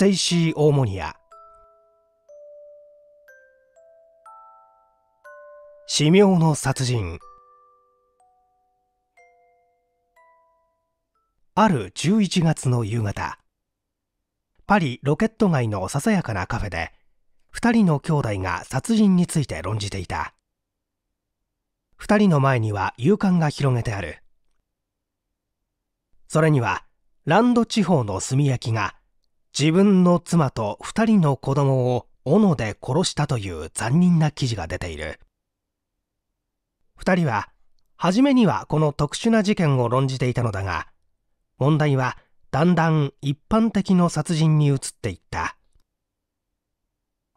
テイシー・オーモニア死名の殺人ある11月の夕方パリロケット街のささやかなカフェで2人の兄弟が殺人について論じていた2人の前には勇敢が広げてあるそれにはランド地方の炭焼きが自分の妻と2人の子供を斧で殺したという残忍な記事が出ている2人は初めにはこの特殊な事件を論じていたのだが問題はだんだん一般的の殺人に移っていった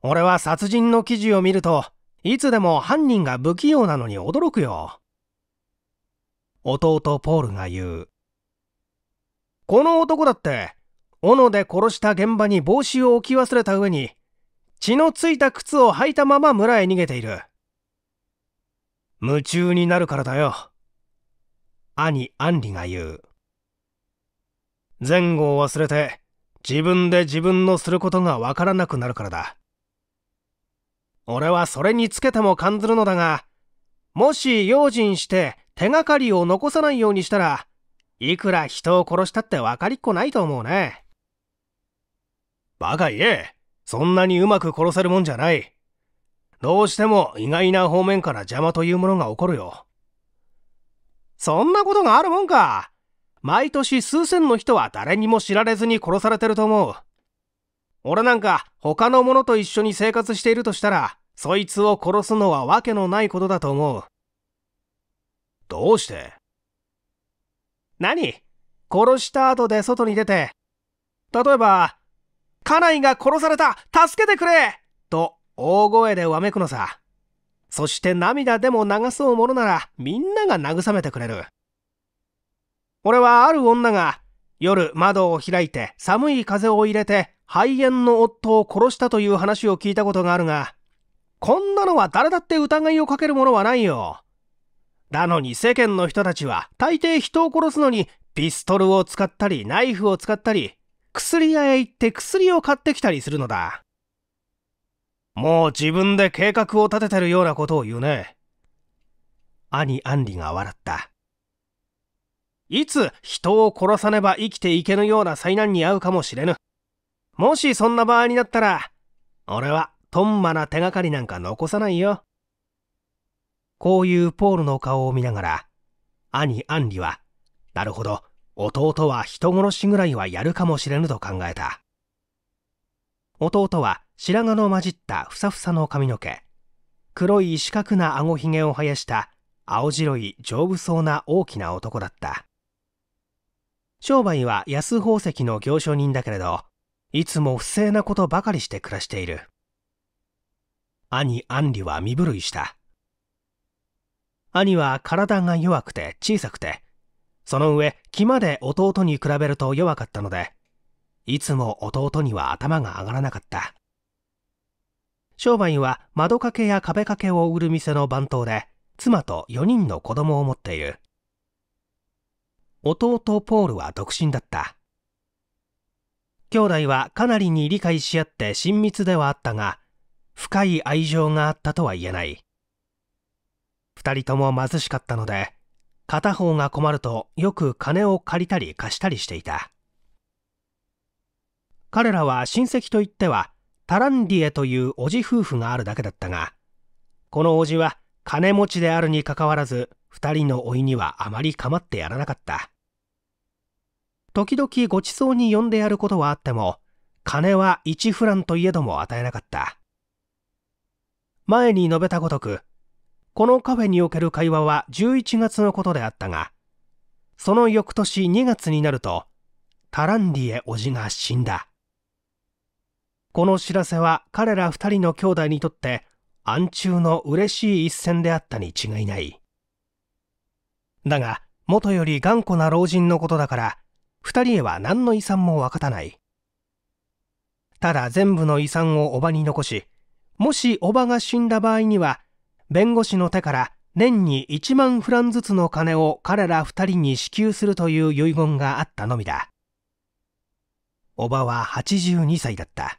俺は殺人の記事を見るといつでも犯人が不器用なのに驚くよ弟ポールが言うこの男だって斧で殺した現場に帽子を置き忘れた上に血のついた靴を履いたまま村へ逃げている夢中になるからだよ兄アンリが言う前後を忘れて自分で自分のすることがわからなくなるからだ俺はそれにつけても感ずるのだがもし用心して手がかりを残さないようにしたらいくら人を殺したって分かりっこないと思うね。バカ言え。そんなにうまく殺せるもんじゃない。どうしても意外な方面から邪魔というものが起こるよ。そんなことがあるもんか。毎年数千の人は誰にも知られずに殺されてると思う。俺なんか他の者と一緒に生活しているとしたら、そいつを殺すのは訳のないことだと思う。どうして何殺した後で外に出て、例えば家内が殺された助けてくれと大声でわめくのさ。そして涙でも流そうものならみんなが慰めてくれる。俺はある女が夜窓を開いて寒い風を入れて肺炎の夫を殺したという話を聞いたことがあるが、こんなのは誰だって疑いをかけるものはないよ。なのに世間の人たちは大抵人を殺すのにピストルを使ったりナイフを使ったり薬屋へ行って薬を買ってきたりするのだ。もう自分で計画を立ててるようなことを言うね。兄アンリが笑った。いつ人を殺さねば生きていけぬような災難に遭うかもしれぬ。もしそんな場合になったら、俺はとんまな手がかりなんか残さないよ。こういうポールの顔を見ながら、兄アンリは、なるほど、弟は人殺しぐらいはやるかもしれぬと考えた弟は白髪の混じったふさふさの髪の毛黒い四角なあごひげを生やした青白い丈夫そうな大きな男だった商売は安宝石の行商人だけれどいつも不正なことばかりして暮らしている兄杏里は身震いした兄は体が弱くて小さくてその上、気まで弟に比べると弱かったので、いつも弟には頭が上がらなかった。商売は窓掛けや壁掛けを売る店の番頭で、妻と4人の子供を持っている。弟ポールは独身だった。兄弟はかなりに理解し合って親密ではあったが、深い愛情があったとは言えない。二人とも貧しかったので、片方が困るとよく金を借りたり貸したりしていた彼らは親戚といってはタランディエという叔父夫婦があるだけだったがこの叔父は金持ちであるにかかわらず2人の老いにはあまり構ってやらなかった時々ごちそうに呼んでやることはあっても金は1フランといえども与えなかった前に述べたごとくこのカフェにおける会話は11月のことであったが、その翌年2月になると、タランディエ叔父が死んだ。この知らせは彼ら二人の兄弟にとって暗中の嬉しい一戦であったに違いない。だが、元より頑固な老人のことだから、二人へは何の遺産も分かたない。ただ全部の遺産を叔母に残し、もし叔母が死んだ場合には、弁護士の手から年に1万フランずつの金を彼ら2人に支給するという遺言があったのみだ。叔母は82歳だった。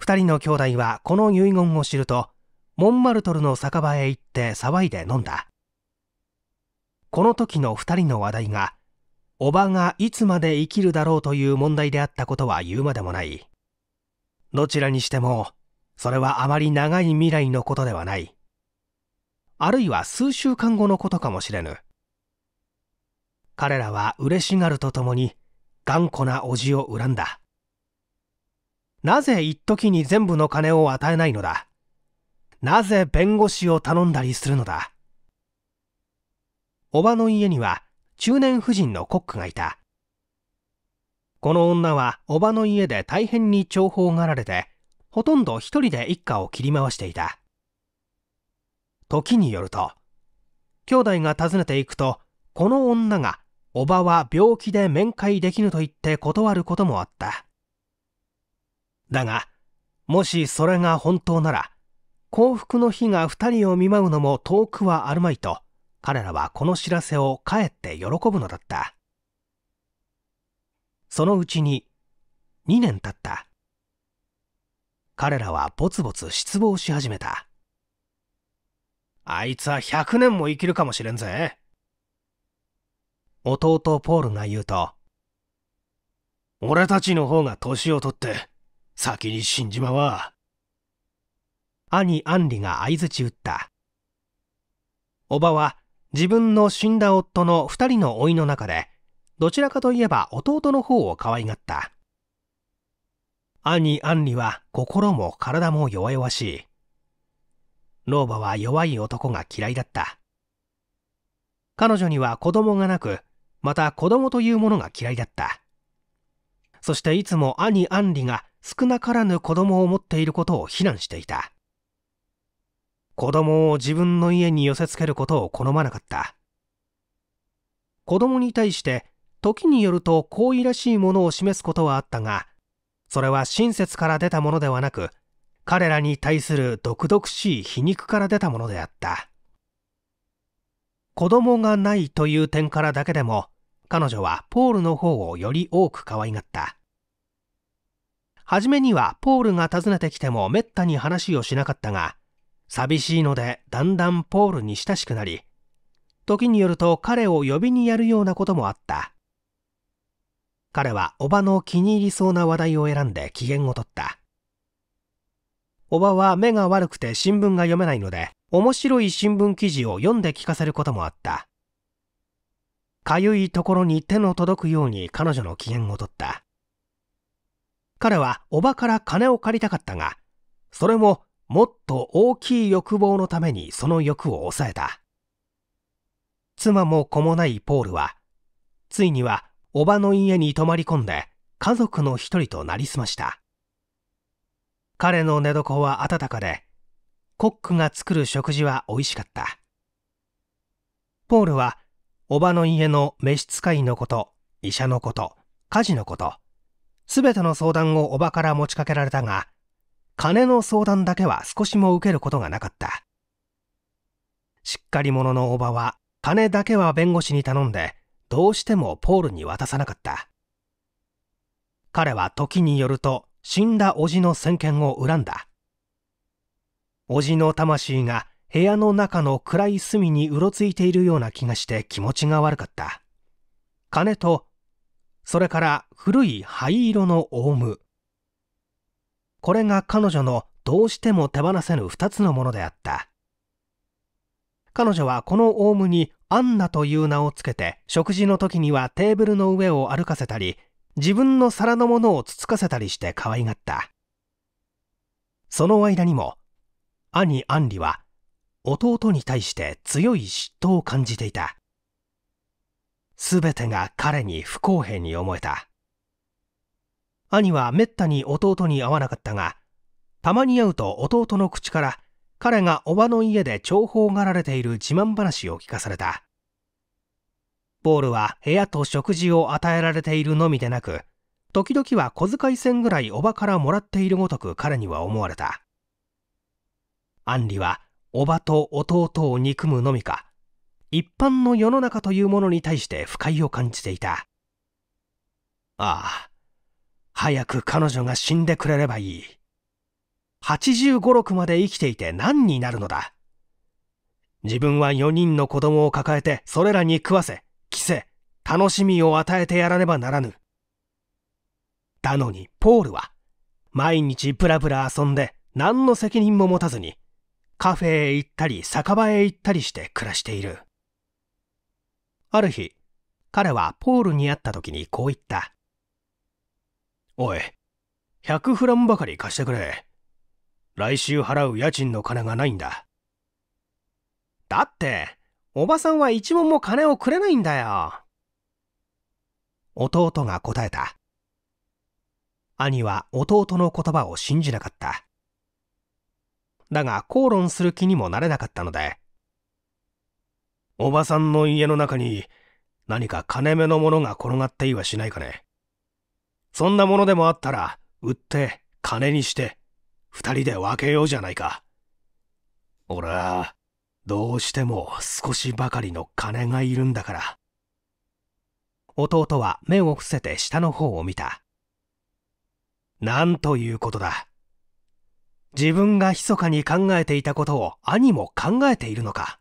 2人の兄弟はこの遺言を知ると、モンマルトルの酒場へ行って騒いで飲んだ。この時の2人の話題が、叔母がいつまで生きるだろうという問題であったことは言うまでもない。どちらにしても、それはあまり長い未来のことではない。あるいは数週間後のことかもしれぬ。彼らは嬉しがるとともに頑固な叔父を恨んだ。なぜ一時に全部の金を与えないのだなぜ弁護士を頼んだりするのだおばの家には中年婦人のコックがいた。この女はおばの家で大変に重宝がられてほとんど一人で一家を切り回していた時によると兄弟が訪ねていくとこの女が叔母は病気で面会できぬと言って断ることもあっただがもしそれが本当なら幸福の日が2人を見舞うのも遠くはあるまいと彼らはこの知らせをかえって喜ぶのだったそのうちに2年たった彼らはぼつぼつ失望し始めたあいつは100年も生きるかもしれんぜ弟ポールが言うと俺たちの方が年を取って先に死んじまわ兄アンリが相づち打ったおばは自分の死んだ夫の2人の老いの中でどちらかといえば弟の方を可愛がった兄アンリは心も体も弱々しい。老婆は弱い男が嫌いだった。彼女には子供がなく、また子供というものが嫌いだった。そしていつも兄アンリが少なからぬ子供を持っていることを非難していた。子供を自分の家に寄せつけることを好まなかった。子供に対して、時によると好意らしいものを示すことはあったが、それは親切から出たものではなく彼らに対する毒々しい皮肉から出たものであった子供がないという点からだけでも彼女はポールの方をより多く可愛がった初めにはポールが訪ねてきてもめったに話をしなかったが寂しいのでだんだんポールに親しくなり時によると彼を呼びにやるようなこともあった彼はおばの気に入りそうな話題を選んで機嫌を取った。おばは目が悪くて新聞が読めないので、面白い新聞記事を読んで聞かせることもあった。かゆいところに手の届くように彼女の機嫌を取った。彼はおばから金を借りたかったが、それももっと大きい欲望のためにその欲を抑えた。妻も子もないポールは、ついにはおばの家に泊まり込んで家族の一人となりすました。彼の寝床は暖かで、コックが作る食事は美味しかった。ポールは、おばの家の召使いのこと、医者のこと、家事のこと、すべての相談をおばから持ちかけられたが、金の相談だけは少しも受けることがなかった。しっかり者のおばは、金だけは弁護士に頼んで、どうしてもポールに渡さなかった彼は時によると死んだ叔父の先見を恨んだ叔父の魂が部屋の中の暗い隅にうろついているような気がして気持ちが悪かった金とそれから古い灰色のオウムこれが彼女のどうしても手放せぬ2つのものであった彼女はこのオウムにアンナという名をつけて、食事の時にはテーブルの上を歩かせたり、自分の皿のものをつつかせたりして可愛がった。その間にも、兄アンリは弟に対して強い嫉妬を感じていた。全てが彼に不公平に思えた。兄はめったに弟に会わなかったが、たまに会うと弟の口から彼がおばの家で重宝がられている自慢話を聞かされた。ポールは部屋と食事を与えられているのみでなく、時々は小遣い銭ぐらいおばからもらっているごとく彼には思われた。アンリはおばと弟を憎むのみか、一般の世の中というものに対して不快を感じていた。ああ、早く彼女が死んでくれればいい。85、6まで生きていて何になるのだ。自分は4人の子供を抱えてそれらに食わせ、着せ、楽しみを与えてやらねばならぬ。だのに、ポールは、毎日ブラブラ遊んで何の責任も持たずに、カフェへ行ったり酒場へ行ったりして暮らしている。ある日、彼はポールに会った時にこう言った。おい、100フランばかり貸してくれ。来週払う家賃の金がないんだ。だって、おばさんは一文も金をくれないんだよ。弟が答えた。兄は弟の言葉を信じなかった。だが口論する気にもなれなかったので、おばさんの家の中に何か金目のものが転がっていはしないかね。そんなものでもあったら売って金にして二人で分けようじゃないか。俺は、どうしても少しばかりの金がいるんだから。弟は目を伏せて下の方を見た。なんということだ。自分が密かに考えていたことを兄も考えているのか。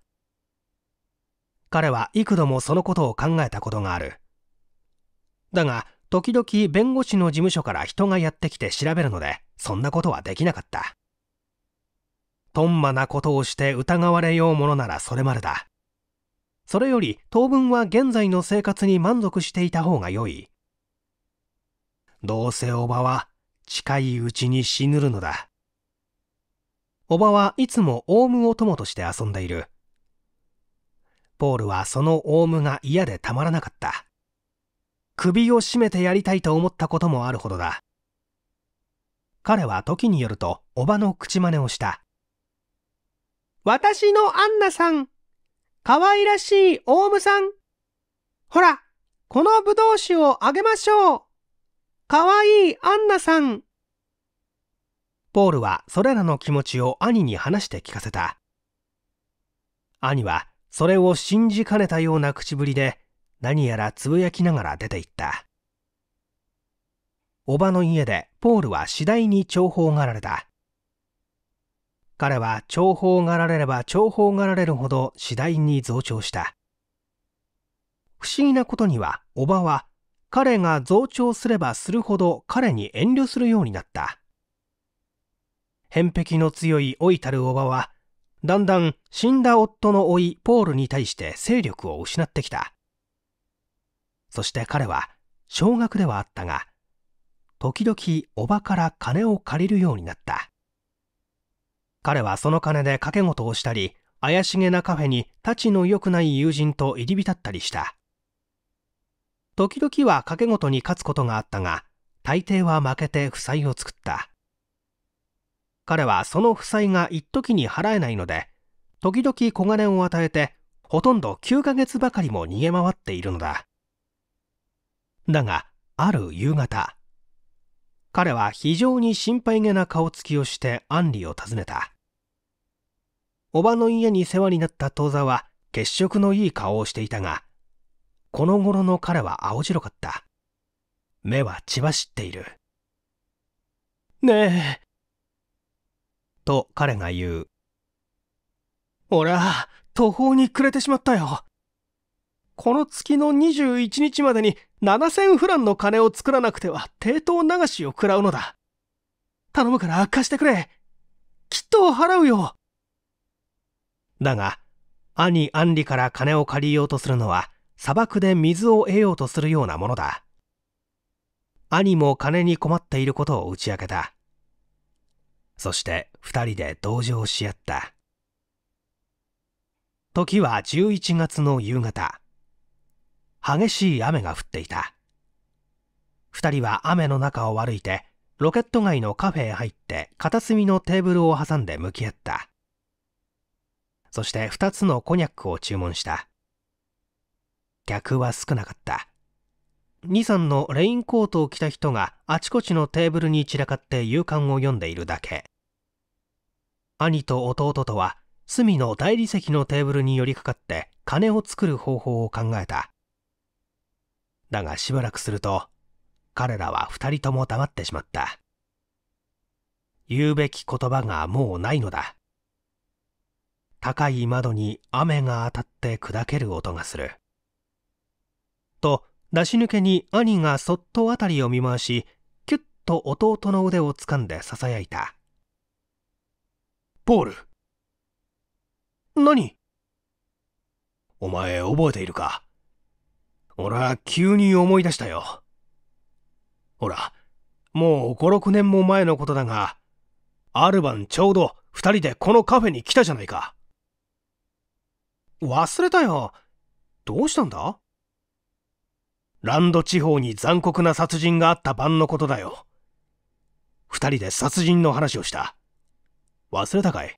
彼は幾度もそのことを考えたことがある。だが、時々弁護士の事務所から人がやってきて調べるので、そんなことはできなかった。とんまなことをして疑われようものならそれまでだ。それより当分は現在の生活に満足していた方が良い。どうせおばは近いうちに死ぬるのだ。おばはいつもオウムを友として遊んでいる。ポールはそのオウムが嫌でたまらなかった。首を絞めてやりたいと思ったこともあるほどだ彼は時によるとおばの口真似をした私のアンナさん可愛らしいオウムさんほらこのぶどう酒をあげましょう可愛いアンナさんポールはそれらの気持ちを兄に話して聞かせた兄はそれを信じかねたような口ぶりで何やらつぶやきながら出て行った。おばの家でポールは次第に重宝がられた。彼は重宝がられれば重宝がられるほど次第に増長した。不思議なことには、おばは彼が増長すればするほど彼に遠慮するようになった。偏僻の強い老いたるおばは、だんだん死んだ夫の老いポールに対して勢力を失ってきた。そして彼は少額ではあったが時々おばから金を借りるようになった彼はその金で賭け事をしたり怪しげなカフェに立ちの良くない友人と入り浸ったりした時々は賭け事に勝つことがあったが大抵は負けて負債を作った彼はその負債が一時に払えないので時々小金を与えてほとんど9ヶ月ばかりも逃げ回っているのだだが、ある夕方、彼は非常に心配げな顔つきをしてアンリを訪ねた。おばの家に世話になった当座は血色のいい顔をしていたが、この頃の彼は青白かった。目は血走っている。ねえ。と彼が言う。俺は途方に暮れてしまったよ。この月の21日までに7000フランの金を作らなくては抵当流しを食らうのだ。頼むから悪化してくれ。きっと払うよ。だが、兄アンリから金を借りようとするのは、砂漠で水を得ようとするようなものだ。兄も金に困っていることを打ち明けた。そして二人で同情し合った。時は11月の夕方。激しい雨が降っていた2人は雨の中を歩いてロケット街のカフェへ入って片隅のテーブルを挟んで向き合ったそして2つのコニャックを注文した客は少なかった23のレインコートを着た人があちこちのテーブルに散らかって夕刊を読んでいるだけ兄と弟とは隅の大理石のテーブルに寄りかかって金を作る方法を考えただがしばらくすると、彼らは二人とも黙ってしまった。言うべき言葉がもうないのだ。高い窓に雨が当たって砕ける音がする。と、出し抜けに兄がそっと辺りを見回し、キュッと弟の腕を掴んで囁いた。ポール。何お前覚えているか俺は急に思い出したよ。ほら、もう5、6年も前のことだが、ある晩ちょうど2人でこのカフェに来たじゃないか。忘れたよ。どうしたんだランド地方に残酷な殺人があった晩のことだよ。二人で殺人の話をした。忘れたかい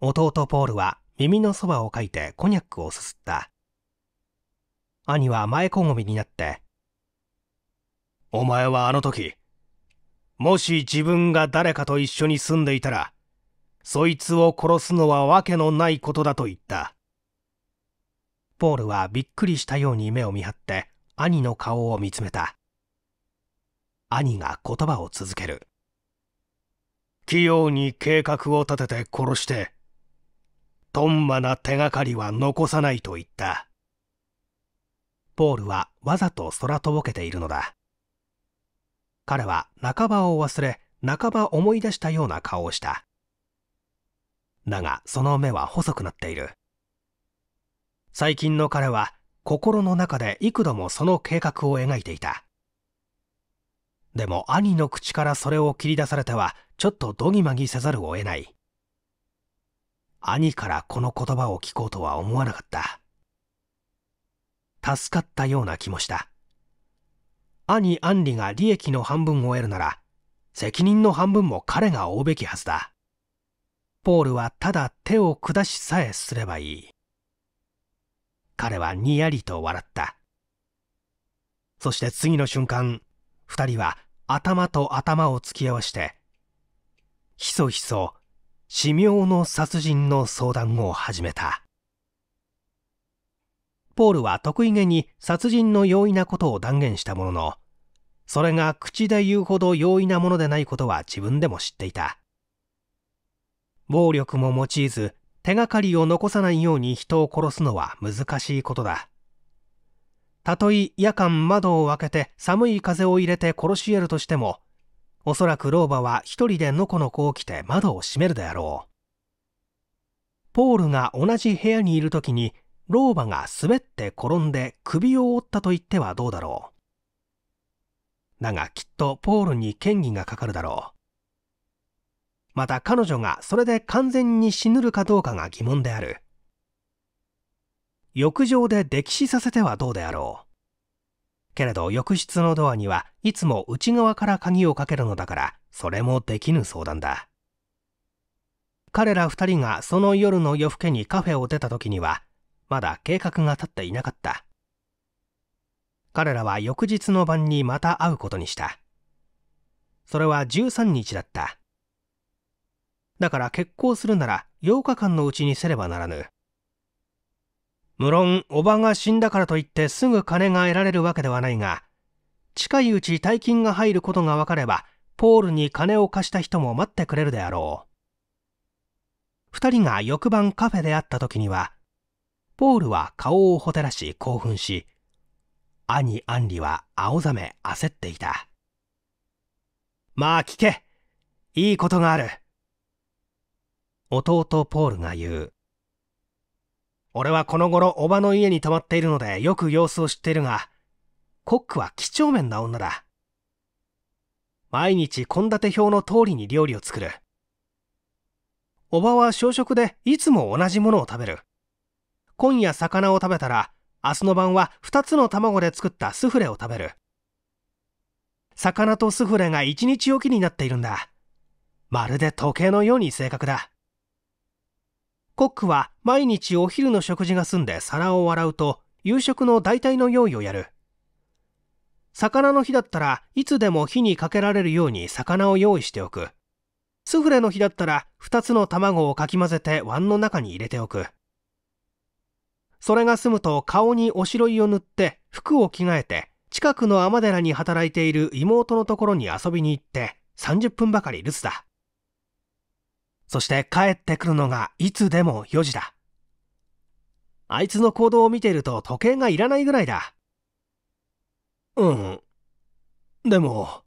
弟ポールは耳のそばをかいてコニャックをすすった。兄は前こごみになって、お前はあの時、もし自分が誰かと一緒に住んでいたら、そいつを殺すのは訳のないことだと言った。ポールはびっくりしたように目を見張って兄の顔を見つめた。兄が言葉を続ける。器用に計画を立てて殺して、とんまな手がかりは残さないと言った。ポールはわざと空とぼけているのだ彼は半ばを忘れ半ば思い出したような顔をしただがその目は細くなっている最近の彼は心の中で幾度もその計画を描いていたでも兄の口からそれを切り出されてはちょっとどぎまぎせざるを得ない兄からこの言葉を聞こうとは思わなかった助かったような気もした兄アンリが利益の半分を得るなら責任の半分も彼が負うべきはずだポールはただ手を下しさえすればいい彼はにやりと笑ったそして次の瞬間2人は頭と頭を突き合わしてひそひそ神妙の殺人の相談を始めたポールは得意げに殺人の容易なことを断言したものの、それが口で言うほど容易なものでないことは自分でも知っていた。暴力も用いず、手がかりを残さないように人を殺すのは難しいことだ。たとえ夜間窓を開けて寒い風を入れて殺し得るとしても、おそらく老婆は一人でのこのこを着て窓を閉めるであろう。ポールが同じ部屋にいる時に老婆が滑って転んで首を折ったと言ってはどうだろう。だがきっとポールに嫌疑がかかるだろう。また彼女がそれで完全に死ぬるかどうかが疑問である。浴場で溺死させてはどうであろう。けれど浴室のドアにはいつも内側から鍵をかけるのだからそれもできぬ相談だ。彼ら二人がその夜の夜更けにカフェを出た時にはまだ計画が立っていなかった彼らは翌日の晩にまた会うことにしたそれは13日だっただから結婚するなら8日間のうちにせればならぬ無論叔母が死んだからといってすぐ金が得られるわけではないが近いうち大金が入ることが分かればポールに金を貸した人も待ってくれるであろう2人が翌晩カフェで会った時にはポールは顔をほてらし興奮し、兄アンリは青ざめ焦っていた。まあ聞けいいことがある弟ポールが言う。俺はこの頃おばの家に泊まっているのでよく様子を知っているが、コックは几帳面な女だ。毎日献立表の通りに料理を作る。おばは小食でいつも同じものを食べる。今夜魚を食べたら明日の晩は2つの卵で作ったスフレを食べる魚とスフレが1日おきになっているんだまるで時計のように正確だコックは毎日お昼の食事が済んで皿を洗うと夕食の大体の用意をやる魚の日だったらいつでも火にかけられるように魚を用意しておくスフレの日だったら2つの卵をかき混ぜて碗の中に入れておくそれが済むと顔におしろいを塗って服を着替えて近くの天寺に働いている妹のところに遊びに行って30分ばかり留守だそして帰ってくるのがいつでも4時だあいつの行動を見ていると時計がいらないぐらいだうんでも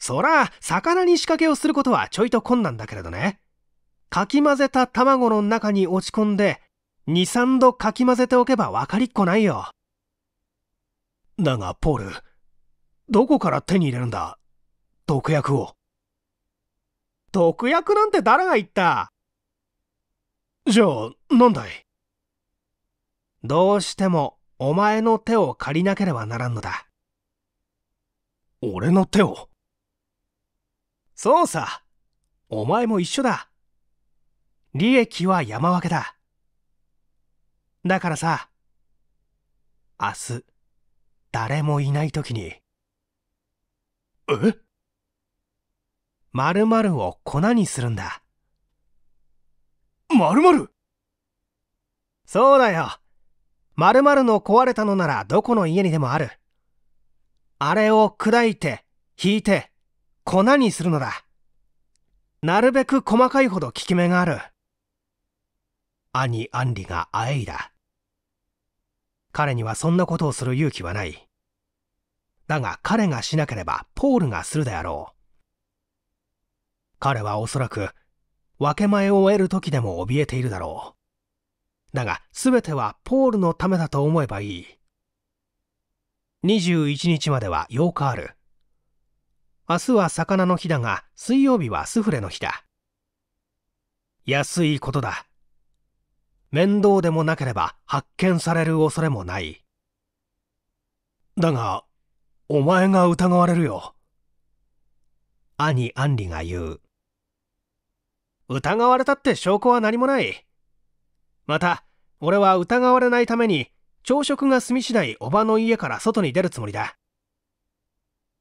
そら魚に仕掛けをすることはちょいと困難だけれどねかき混ぜた卵の中に落ち込んで23度かき混ぜておけば分かりっこないよだがポールどこから手に入れるんだ毒薬を毒薬なんて誰が言ったじゃあ何だいどうしてもお前の手を借りなければならんのだ俺の手をそうさお前も一緒だ利益は山分けだだからさ明日誰もいない時にえ〇〇を粉にするんだまるそうだよまるの壊れたのならどこの家にでもあるあれを砕いて引いて粉にするのだなるべく細かいほど効き目がある兄アンリがあえいだ彼にはそんなことをする勇気はない。だが彼がしなければポールがするであろう。彼はおそらく分け前を得る時でも怯えているだろう。だが全てはポールのためだと思えばいい。21日までは8日ある。明日は魚の日だが水曜日はスフレの日だ。安いことだ。面倒でもなければ発見される恐れもない。だが、お前が疑われるよ。兄アンリが言う。疑われたって証拠は何もない。また、俺は疑われないために、朝食が済み次第おばの家から外に出るつもりだ。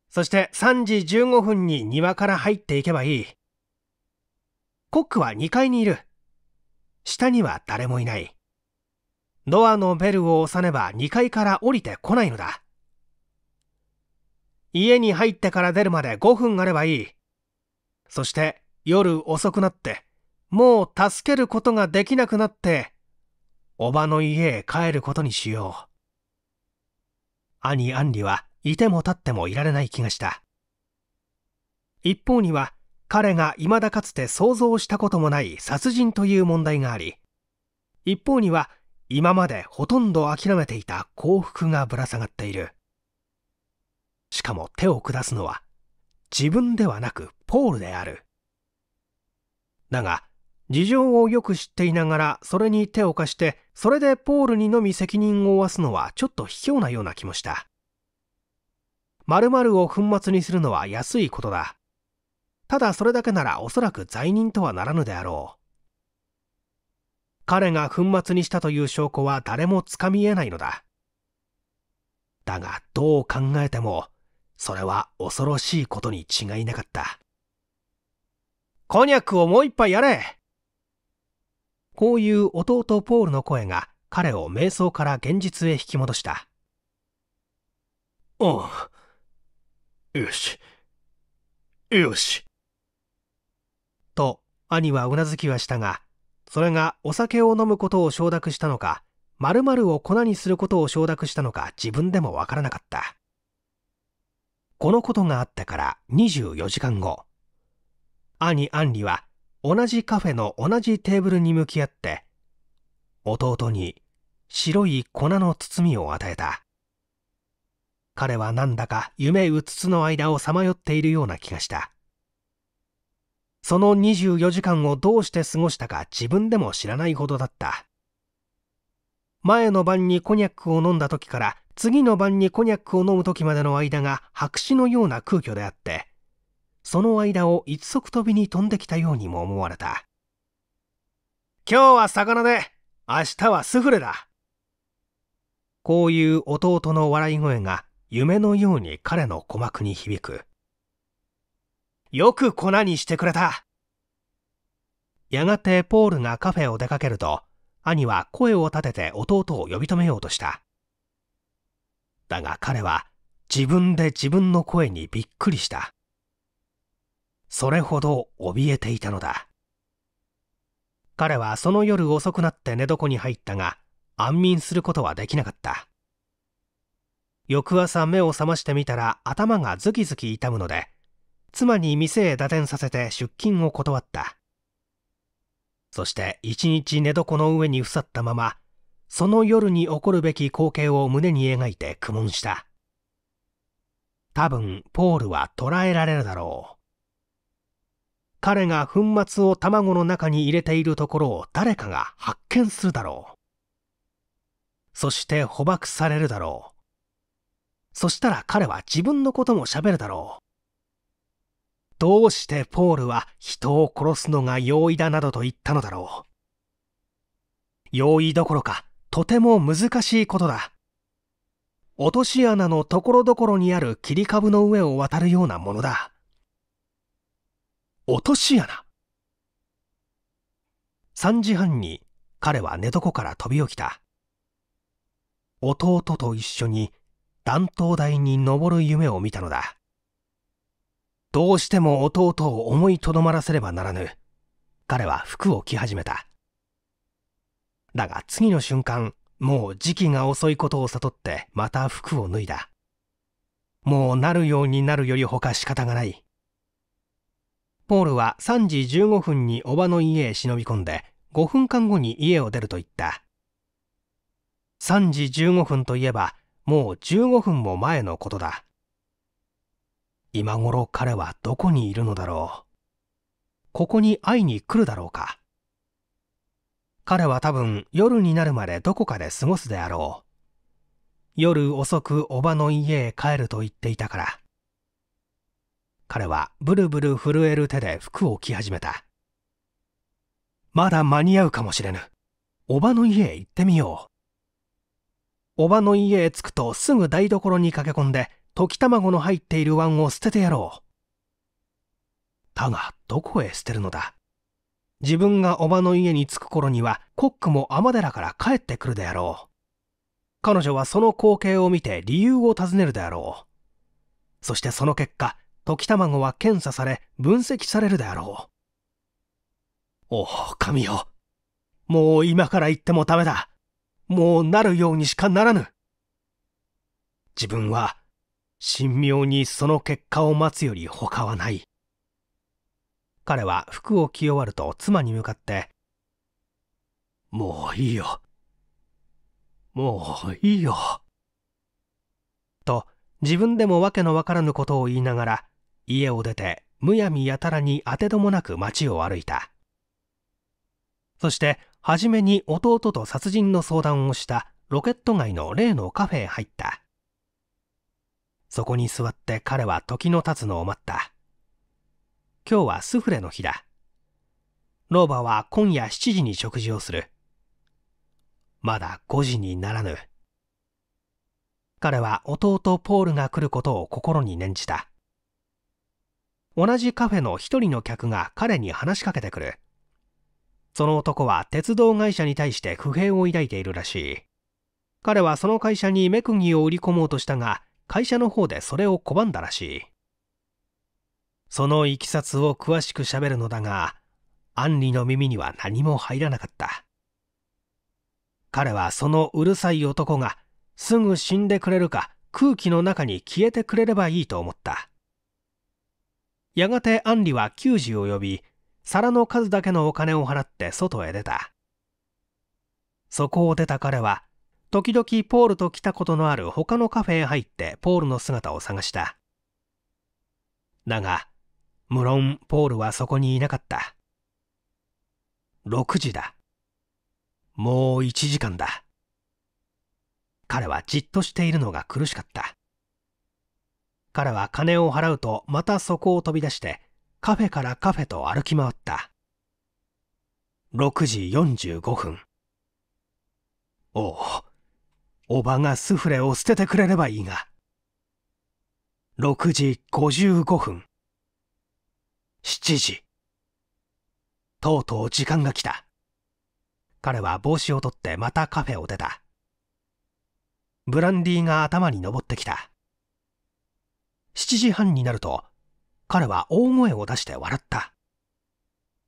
そして3時15分に庭から入っていけばいい。コックは2階にいる。下には誰もいない。ドアのベルを押さねば2階から降りてこないのだ。家に入ってから出るまで5分あればいい。そして夜遅くなって、もう助けることができなくなって、おばの家へ帰ることにしよう。兄アンリはいても立ってもいられない気がした。一方には彼が未だかつて想像したこともない殺人という問題があり一方には今までほとんど諦めていた幸福がぶら下がっているしかも手を下すのは自分ではなくポールであるだが事情をよく知っていながらそれに手を貸してそれでポールにのみ責任を負わすのはちょっと卑怯なような気もした〇〇を粉末にするのは安いことだただそれだけならおそらく罪人とはならぬであろう。彼が粉末にしたという証拠は誰もつかみ得ないのだ。だがどう考えても、それは恐ろしいことに違いなかった。コニャックをもう一杯やれこういう弟ポールの声が彼を瞑想から現実へ引き戻した。うん。よし。よし。と兄はうなずきはしたがそれがお酒を飲むことを承諾したのか〇〇を粉にすることを承諾したのか自分でもわからなかったこのことがあってから24時間後兄アンリは同じカフェの同じテーブルに向き合って弟に白い粉の包みを与えた彼はなんだか夢うつつの間をさまよっているような気がしたその24時間をどうして過ごしたか自分でも知らないほどだった前の晩にコニャックを飲んだ時から次の晩にコニャックを飲む時までの間が白紙のような空虚であってその間を一足飛びに飛んできたようにも思われた今日は魚で明日はスフレだこういう弟の笑い声が夢のように彼の鼓膜に響くよく粉にしてくれた。やがてポールがカフェを出かけると、兄は声を立てて弟を呼び止めようとした。だが彼は自分で自分の声にびっくりした。それほど怯えていたのだ。彼はその夜遅くなって寝床に入ったが、安眠することはできなかった。翌朝目を覚ましてみたら頭がズキズキ痛むので、妻に店へ打点させて出勤を断ったそして一日寝床の上に伏さったままその夜に起こるべき光景を胸に描いて苦悶した多分ポールは捕らえられるだろう彼が粉末を卵の中に入れているところを誰かが発見するだろうそして捕獲されるだろうそしたら彼は自分のことも喋るだろうどうしてポールは人を殺すのが容易だなどと言ったのだろう。容易どころか、とても難しいことだ。落とし穴のところどころにある切り株の上を渡るようなものだ。落とし穴3時半に彼は寝床から飛び起きた。弟と一緒に断頭台に登る夢を見たのだ。どうしても弟を思いとどまらせればならぬ彼は服を着始めただが次の瞬間もう時期が遅いことを悟ってまた服を脱いだもうなるようになるよりほか仕方がないポールは3時15分におばの家へ忍び込んで5分間後に家を出ると言った3時15分といえばもう15分も前のことだ今頃彼はどこにいるのだろう。ここに会いに来るだろうか。彼は多分夜になるまでどこかで過ごすであろう。夜遅くおばの家へ帰ると言っていたから。彼はブルブル震える手で服を着始めた。まだ間に合うかもしれぬ。おばの家へ行ってみよう。おばの家へ着くとすぐ台所に駆け込んで溶き卵の入っているンを捨ててやろう。だが、どこへ捨てるのだ自分がおばの家に着く頃には、コックも天寺から帰ってくるであろう。彼女はその光景を見て理由を尋ねるであろう。そしてその結果、溶き卵は検査され、分析されるであろう。おお、神よ。もう今から言ってもダメだ。もうなるようにしかならぬ。自分は神妙にその結果を待つより他はない彼は服を着終わると妻に向かって「もういいよもういいよ」と自分でも訳のわからぬことを言いながら家を出てむやみやたらに当てどもなく街を歩いたそして初めに弟と殺人の相談をしたロケット街の例のカフェへ入ったそこに座って彼は時の経つのを待った。今日はスフレの日だ。老婆は今夜7時に食事をする。まだ5時にならぬ。彼は弟ポールが来ることを心に念じた。同じカフェの一人の客が彼に話しかけてくる。その男は鉄道会社に対して不平を抱いているらしい。彼はその会社に目くぎを売り込もうとしたが、会社の方でそれを拒んだらしいそのいきさつを詳しく喋るのだがアンリの耳には何も入らなかった彼はそのうるさい男がすぐ死んでくれるか空気の中に消えてくれればいいと思ったやがてアンリは給仕を呼び皿の数だけのお金を払って外へ出たそこを出た彼は時々ポールと来たことのある他のカフェへ入ってポールの姿を探した。だが、無論ポールはそこにいなかった。6時だ。もう1時間だ。彼はじっとしているのが苦しかった。彼は金を払うとまたそこを飛び出してカフェからカフェと歩き回った。6時45分。おお、おばがスフレを捨ててくれればいいが。6時55分。7時。とうとう時間が来た。彼は帽子を取ってまたカフェを出た。ブランディが頭に登ってきた。7時半になると、彼は大声を出して笑った。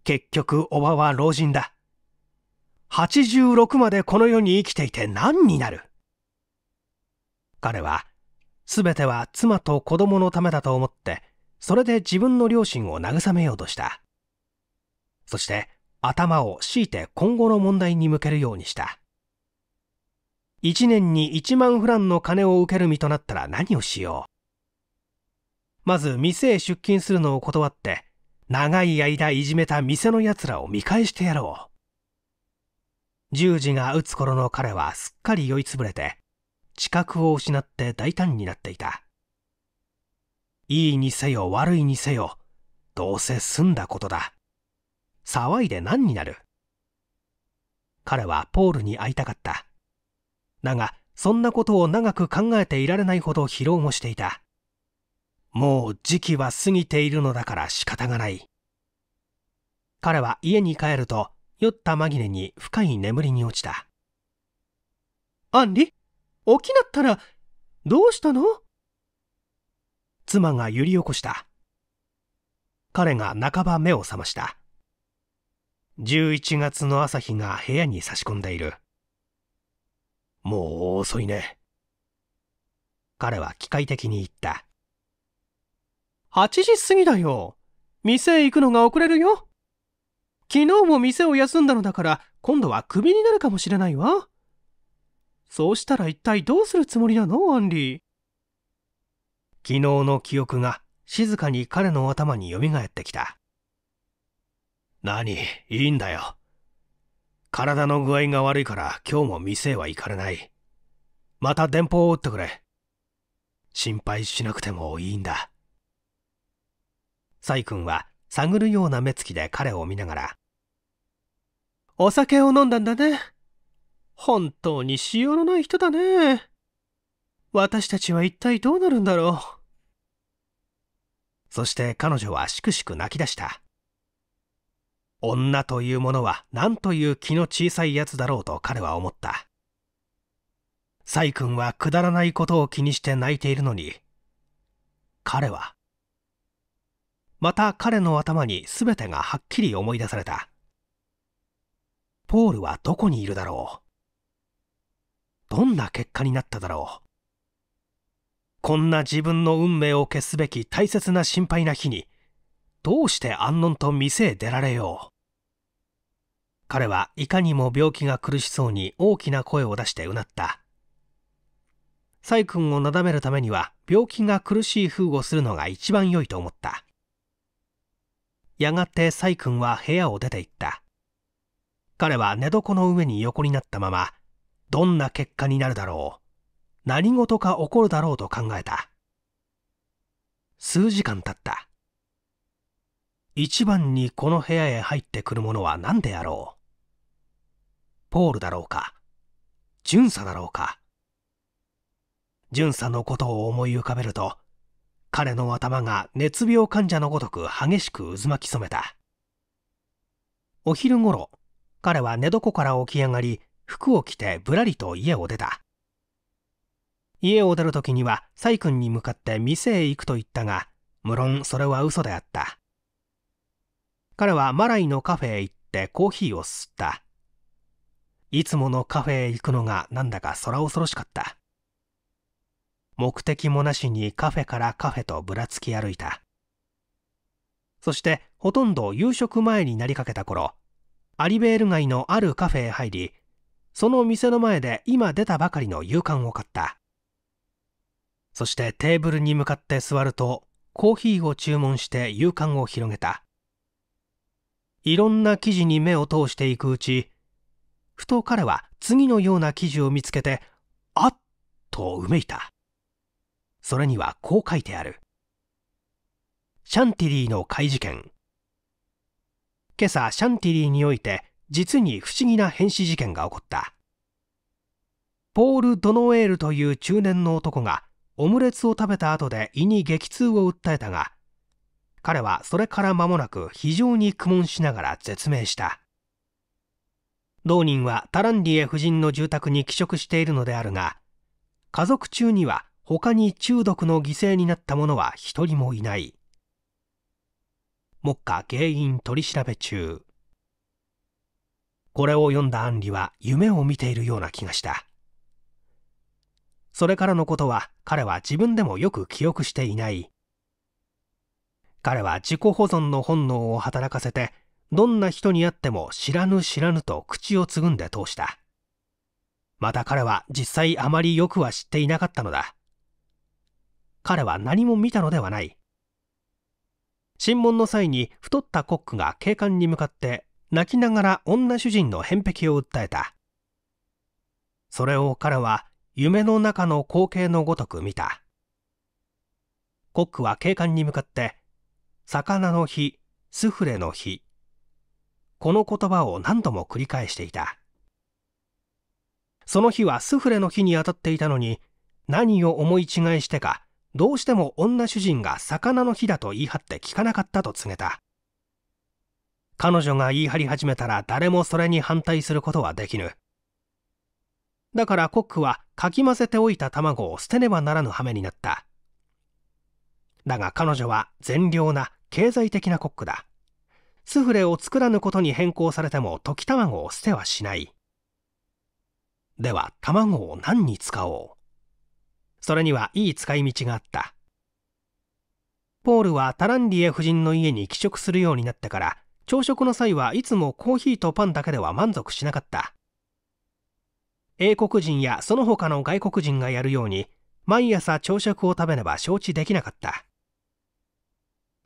結局、おばは老人だ。86までこの世に生きていて何になる彼は全ては妻と子供のためだと思ってそれで自分の両親を慰めようとしたそして頭を強いて今後の問題に向けるようにした一年に一万フランの金を受ける身となったら何をしようまず店へ出勤するのを断って長い間いじめた店の奴らを見返してやろう十字が打つ頃の彼はすっかり酔いつぶれて知覚を失って大胆になっていたいいにせよ悪いにせよどうせ済んだことだ騒いで何になる彼はポールに会いたかっただがそんなことを長く考えていられないほど疲労もしていたもう時期は過ぎているのだから仕方がない彼は家に帰ると酔ったまぎれに深い眠りに落ちたアンリ起きなったらどうしたの妻が揺り起こした彼が半ば目を覚ました11月の朝日が部屋に差し込んでいるもう遅いね彼は機械的に言った8時過ぎだよ店へ行くのが遅れるよ昨日も店を休んだのだから今度はクビになるかもしれないわそうしたら一体どうするつもりなのアンリー。昨日の記憶が静かに彼の頭によみがえってきた。何、いいんだよ。体の具合が悪いから今日も店へは行かれない。また電報を打ってくれ。心配しなくてもいいんだ。サイ君は探るような目つきで彼を見ながら、お酒を飲んだんだね。本当にしようのない人だね。私たちは一体どうなるんだろう。そして彼女はしくしく泣き出した。女というものは何という気の小さいやつだろうと彼は思った。サイ君はくだらないことを気にして泣いているのに、彼は。また彼の頭に全てがはっきり思い出された。ポールはどこにいるだろうどんな結果になっただろうこんな自分の運命を消すべき大切な心配な日にどうして安穏と店へ出られよう彼はいかにも病気が苦しそうに大きな声を出してうなった崔君をなだめるためには病気が苦しい風をするのが一番良いと思ったやがて崔君は部屋を出て行った彼は寝床の上に横になったままどんな結果になるだろう何事か起こるだろうと考えた数時間経った一番にこの部屋へ入ってくるものは何であろうポールだろうか巡査だろうか巡査のことを思い浮かべると彼の頭が熱病患者のごとく激しく渦巻き染めたお昼ごろ彼は寝床から起き上がり服を着てぶらりと家を出た家を出る時にはサイ君に向かって店へ行くと言ったが無論それは嘘であった彼はマライのカフェへ行ってコーヒーをすったいつものカフェへ行くのがなんだか空恐ろしかった目的もなしにカフェからカフェとぶらつき歩いたそしてほとんど夕食前になりかけた頃アリベール街のあるカフェへ入りその店の前で今出たばかりの夕刊を買ったそしてテーブルに向かって座るとコーヒーを注文して夕刊を広げたいろんな記事に目を通していくうちふと彼は次のような記事を見つけてあっとうめいたそれにはこう書いてあるシャンティリーの怪事件今朝シャンティリーにおいて実に不思議な変死事件が起こったポール・ドノエールという中年の男がオムレツを食べた後で胃に激痛を訴えたが彼はそれから間もなく非常に苦悶しながら絶命した同人はタランディエ夫人の住宅に帰職しているのであるが家族中には他に中毒の犠牲になった者は一人もいない目下原因取り調べ中これを読んだアンリは夢を見ているような気がしたそれからのことは彼は自分でもよく記憶していない彼は自己保存の本能を働かせてどんな人に会っても知らぬ知らぬと口をつぐんで通したまた彼は実際あまりよくは知っていなかったのだ彼は何も見たのではない審問の際に太ったコックが警官に向かって泣きながら女主人の偏僻を訴えたそれを彼は夢の中の光景のごとく見たコックは警官に向かって「魚の日スフレの日」この言葉を何度も繰り返していたその日はスフレの日に当たっていたのに何を思い違いしてかどうしても女主人が魚の日だと言い張って聞かなかったと告げた彼女が言い張り始めたら誰もそれに反対することはできぬだからコックはかき混ぜておいた卵を捨てねばならぬ羽目になっただが彼女は善良な経済的なコックだスフレを作らぬことに変更されても溶き卵を捨てはしないでは卵を何に使おうそれにはいい使い道があったポールはタランディエ夫人の家に帰職するようになってから朝食の際はいつもコーヒーとパンだけでは満足しなかった英国人やその他の外国人がやるように毎朝朝食を食べねば承知できなかった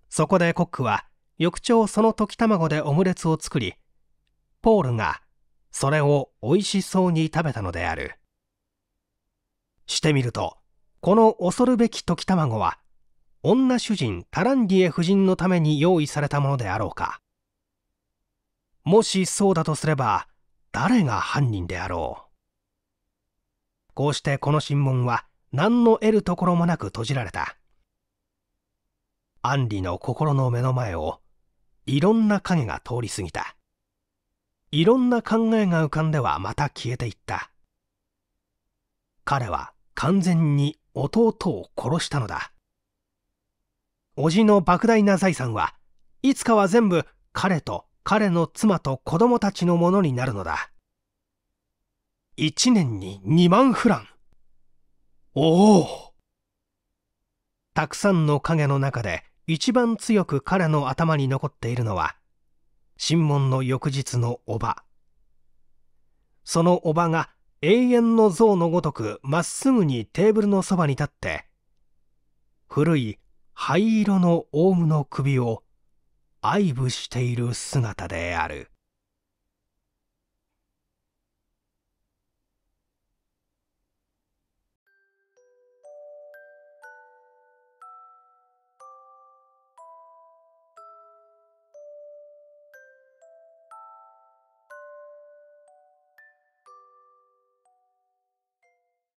そこでコックは翌朝その溶き卵でオムレツを作りポールがそれを美味しそうに食べたのであるしてみるとこの恐るべき溶き卵は女主人タランディエ夫人のために用意されたものであろうかもしそうだとすれば誰が犯人であろうこうしてこの審問は何の得るところもなく閉じられたアンリの心の目の前をいろんな影が通り過ぎたいろんな考えが浮かんではまた消えていった彼は完全に弟を殺したのだ叔父の莫大な財産はいつかは全部彼と彼の妻と子供たちのものになるのだ。一年に2万フラン。おおたくさんの影の中で一番強く彼の頭に残っているのは、審問の翌日のおば。そのおばが永遠の像のごとくまっすぐにテーブルのそばに立って、古い灰色のオウムの首を愛撫している姿である。